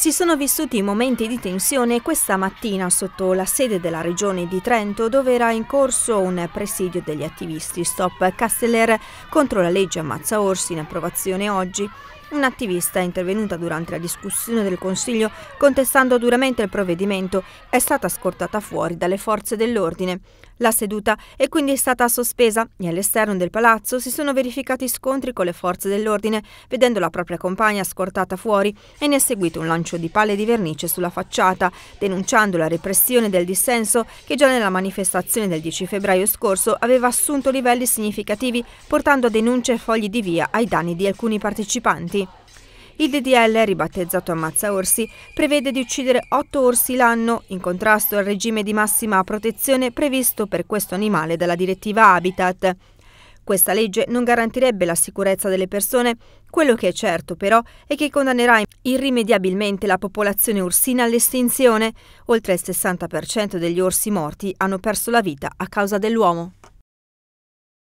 Si sono vissuti momenti di tensione questa mattina sotto la sede della regione di Trento dove era in corso un presidio degli attivisti Stop Casteller contro la legge Ammazza Orsi in approvazione oggi. Un'attivista è intervenuta durante la discussione del Consiglio contestando duramente il provvedimento, è stata scortata fuori dalle forze dell'ordine. La seduta è quindi stata sospesa e all'esterno del palazzo si sono verificati scontri con le forze dell'ordine, vedendo la propria compagna scortata fuori e ne è seguito un lancio di palle di vernice sulla facciata, denunciando la repressione del dissenso che già nella manifestazione del 10 febbraio scorso aveva assunto livelli significativi, portando a denunce e fogli di via ai danni di alcuni partecipanti. Il DDL, ribattezzato Ammazza Orsi, prevede di uccidere 8 orsi l'anno, in contrasto al regime di massima protezione previsto per questo animale dalla direttiva Habitat. Questa legge non garantirebbe la sicurezza delle persone, quello che è certo però è che condannerà irrimediabilmente la popolazione ursina all'estinzione. Oltre il 60% degli orsi morti hanno perso la vita a causa dell'uomo.